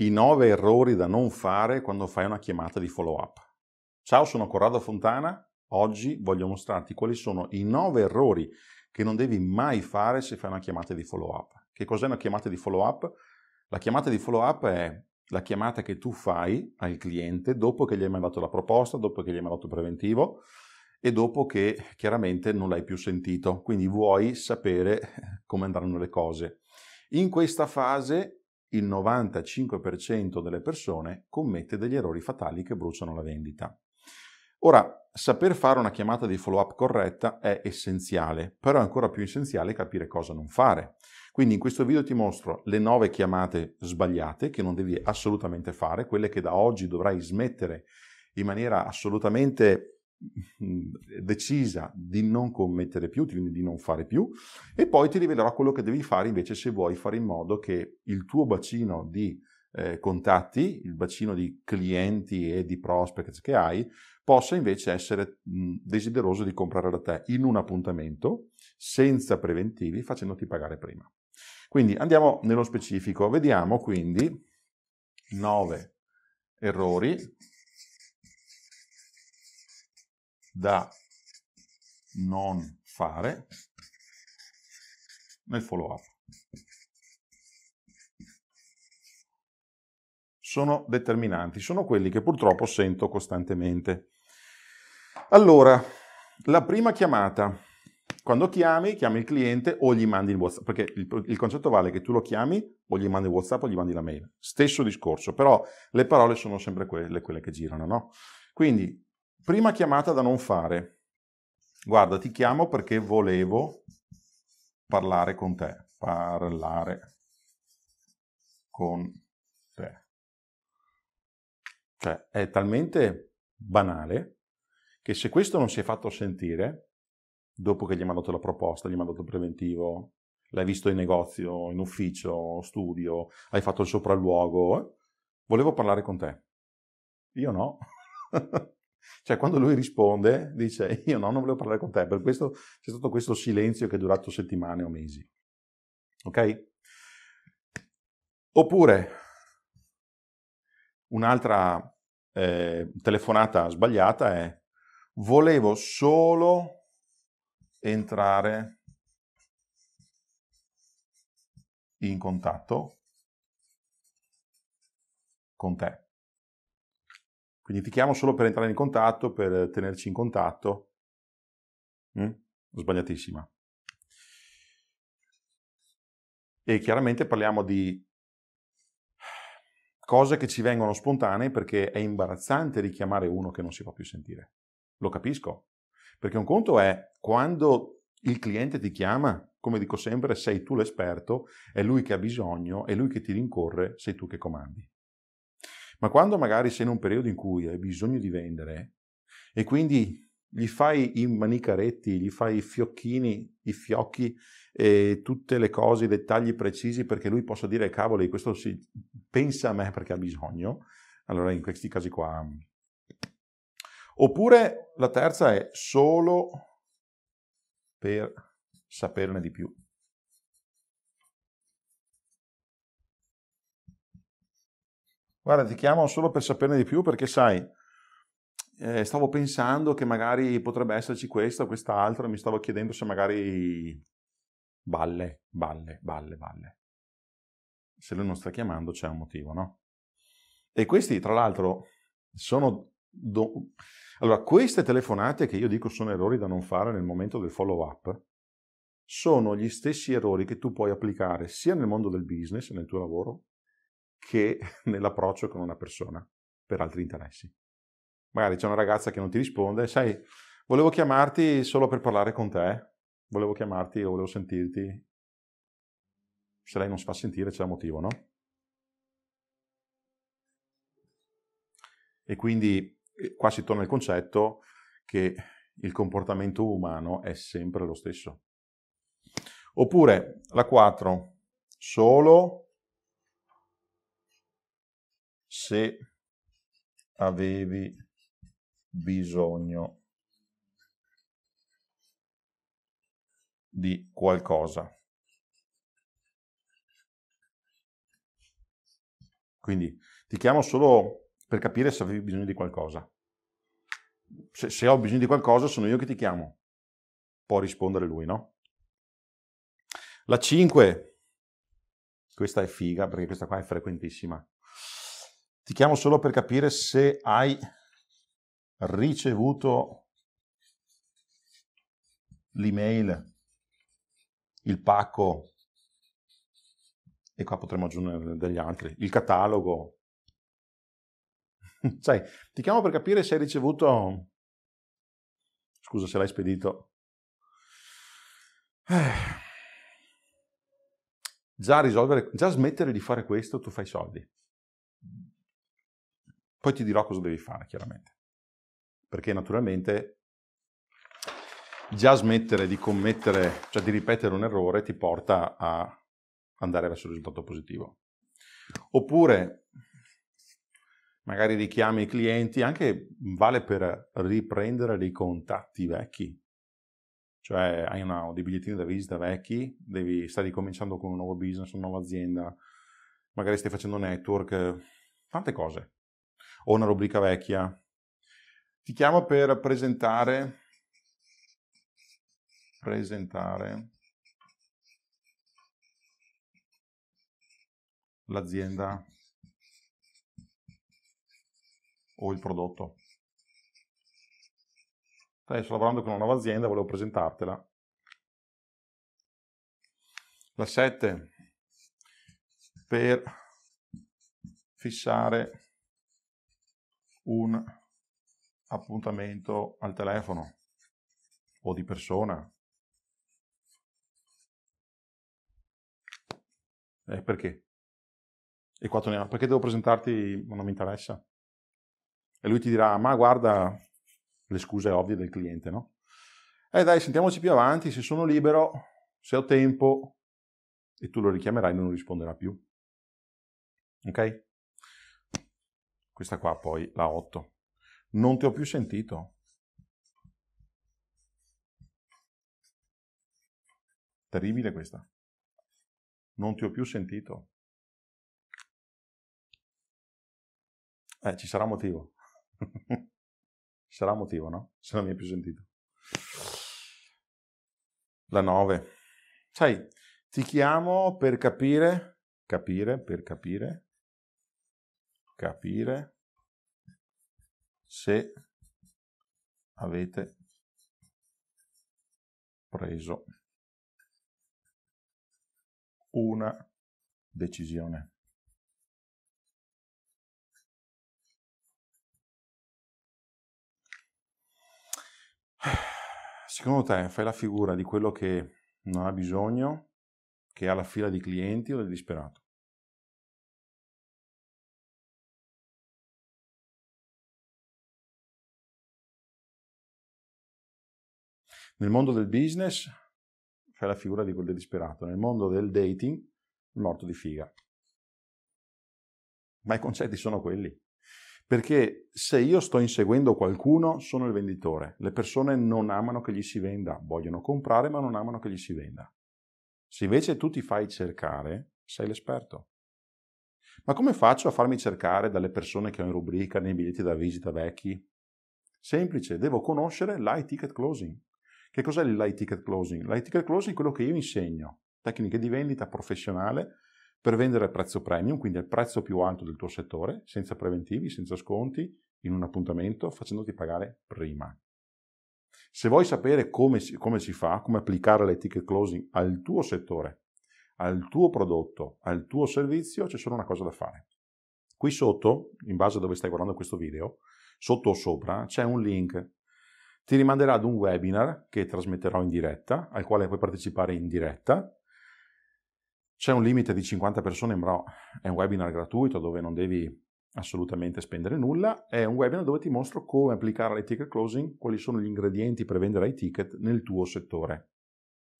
I 9 errori da non fare quando fai una chiamata di follow-up. Ciao, sono Corrado Fontana. Oggi voglio mostrarti quali sono i 9 errori che non devi mai fare se fai una chiamata di follow-up. Che cos'è una chiamata di follow-up? La chiamata di follow-up è la chiamata che tu fai al cliente dopo che gli hai mandato la proposta, dopo che gli hai mandato il preventivo e dopo che chiaramente non l'hai più sentito. Quindi vuoi sapere come andranno le cose. In questa fase il 95% delle persone commette degli errori fatali che bruciano la vendita. Ora, saper fare una chiamata di follow-up corretta è essenziale, però è ancora più essenziale capire cosa non fare. Quindi in questo video ti mostro le 9 chiamate sbagliate che non devi assolutamente fare, quelle che da oggi dovrai smettere in maniera assolutamente decisa di non commettere più, quindi di non fare più, e poi ti rivelerò quello che devi fare invece se vuoi fare in modo che il tuo bacino di eh, contatti, il bacino di clienti e di prospect che hai, possa invece essere mh, desideroso di comprare da te in un appuntamento, senza preventivi, facendoti pagare prima. Quindi andiamo nello specifico, vediamo quindi 9 errori da non fare nel follow up. Sono determinanti, sono quelli che purtroppo sento costantemente. Allora, la prima chiamata. Quando chiami, chiami il cliente o gli mandi il WhatsApp, perché il, il, concetto vale che tu lo chiami o gli mandi il WhatsApp o gli mandi la mail. Stesso discorso, però le parole sono sempre quelle, quelle che girano, no? Quindi Prima chiamata da non fare. Guarda, ti chiamo perché volevo parlare con te. Parlare con te. Cioè, è talmente banale che se questo non si è fatto sentire, dopo che gli hai mandato la proposta, gli ha mandato il preventivo, l'hai visto in negozio, in ufficio, studio, hai fatto il sopralluogo, eh? volevo parlare con te. Io no. Cioè, quando lui risponde, dice: Io no, non volevo parlare con te, per questo c'è stato questo silenzio che è durato settimane o mesi. Ok? Oppure un'altra eh, telefonata sbagliata è: Volevo solo entrare in contatto con te. Quindi ti chiamo solo per entrare in contatto, per tenerci in contatto. Mm? Sbagliatissima. E chiaramente parliamo di cose che ci vengono spontanee perché è imbarazzante richiamare uno che non si fa più sentire. Lo capisco. Perché un conto è quando il cliente ti chiama, come dico sempre, sei tu l'esperto, è lui che ha bisogno, è lui che ti rincorre, sei tu che comandi. Ma quando magari sei in un periodo in cui hai bisogno di vendere e quindi gli fai i manicaretti, gli fai i fiocchini, i fiocchi e tutte le cose, i dettagli precisi perché lui possa dire cavoli, questo si pensa a me perché ha bisogno. Allora in questi casi qua. Oppure la terza è solo per saperne di più. Guarda, ti chiamo solo per saperne di più perché sai, eh, stavo pensando che magari potrebbe esserci questa o quest'altra, mi stavo chiedendo se magari... Balle, balle, balle, balle. Se lui non sta chiamando c'è un motivo, no? E questi, tra l'altro, sono... Do... Allora, queste telefonate che io dico sono errori da non fare nel momento del follow-up, sono gli stessi errori che tu puoi applicare sia nel mondo del business, nel tuo lavoro, che nell'approccio con una persona per altri interessi. Magari c'è una ragazza che non ti risponde, sai, volevo chiamarti solo per parlare con te, volevo chiamarti o volevo sentirti. Se lei non si fa sentire c'è un motivo, no? E quindi eh, qua si torna al concetto che il comportamento umano è sempre lo stesso. Oppure la 4, solo se avevi bisogno di qualcosa. Quindi ti chiamo solo per capire se avevi bisogno di qualcosa. Se, se, ho bisogno di qualcosa sono io che ti chiamo. Può rispondere lui, no? La 5, questa è figa perché questa qua è frequentissima. Ti chiamo solo per capire se hai ricevuto l'email, il pacco, e qua potremmo aggiungere degli altri, il catalogo. Sai, ti chiamo per capire se hai ricevuto... Scusa se l'hai spedito. Eh. Già risolvere, già smettere di fare questo, tu fai soldi. Poi ti dirò cosa devi fare, chiaramente. Perché naturalmente già smettere di commettere, cioè di ripetere un errore, ti porta a andare verso il risultato positivo. Oppure magari richiami i clienti, anche vale per riprendere dei contatti vecchi. Cioè hai una, dei bigliettini da visita vecchi, devi, stai ricominciando con un nuovo business, una nuova azienda, magari stai facendo network, tante cose o una rubrica vecchia. Ti chiamo per presentare, presentare l'azienda o il prodotto. Dai, lavorando con una nuova azienda, volevo presentartela. La 7 per fissare un appuntamento al telefono o di persona. Eh, perché? E qua torniamo, perché devo presentarti? ma Non mi interessa. E lui ti dirà, ma guarda, le scuse ovvie del cliente, no? Eh dai, sentiamoci più avanti, se sono libero, se ho tempo, e tu lo richiamerai non risponderà più. Ok? Questa qua poi, la 8. Non ti ho più sentito. Terribile questa. Non ti ho più sentito. Eh, ci sarà motivo. ci sarà motivo, no? Se non mi hai più sentito. La 9. Sai, ti chiamo per capire, capire, per capire capire se avete preso una decisione. Secondo te fai la figura di quello che non ha bisogno, che ha la fila di clienti o del disperato? Nel mondo del business fai la figura di quel disperato, nel mondo del dating morto di figa. Ma i concetti sono quelli. Perché se io sto inseguendo qualcuno, sono il venditore. Le persone non amano che gli si venda, vogliono comprare ma non amano che gli si venda. Se invece tu ti fai cercare, sei l'esperto. Ma come faccio a farmi cercare dalle persone che ho in rubrica, nei biglietti da visita vecchi? Semplice, devo conoscere l'high ticket closing. Che cos'è light ticket closing? L'high ticket closing è quello che io insegno, tecniche di vendita professionale per vendere a prezzo premium, quindi al prezzo più alto del tuo settore, senza preventivi, senza sconti, in un appuntamento, facendoti pagare prima. Se vuoi sapere come si, come si fa, come applicare le ticket closing al tuo settore, al tuo prodotto, al tuo servizio, c'è solo una cosa da fare. Qui sotto, in base a dove stai guardando questo video, sotto o sopra, c'è un link ti rimanderà ad un webinar che trasmetterò in diretta, al quale puoi partecipare in diretta. C'è un limite di 50 persone, però è un webinar gratuito dove non devi assolutamente spendere nulla. È un webinar dove ti mostro come applicare le ticket closing, quali sono gli ingredienti per vendere i ticket nel tuo settore.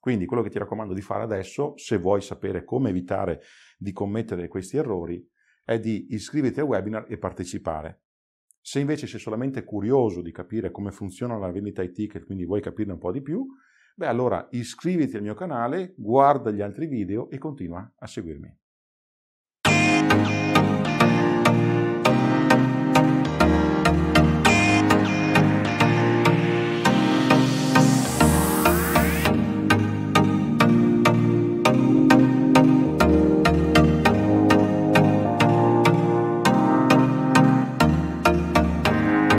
Quindi quello che ti raccomando di fare adesso, se vuoi sapere come evitare di commettere questi errori, è di iscriverti al webinar e partecipare. Se invece sei solamente curioso di capire come funziona la vendita ai ticket, quindi vuoi capirne un po' di più, beh allora iscriviti al mio canale, guarda gli altri video e continua a seguirmi.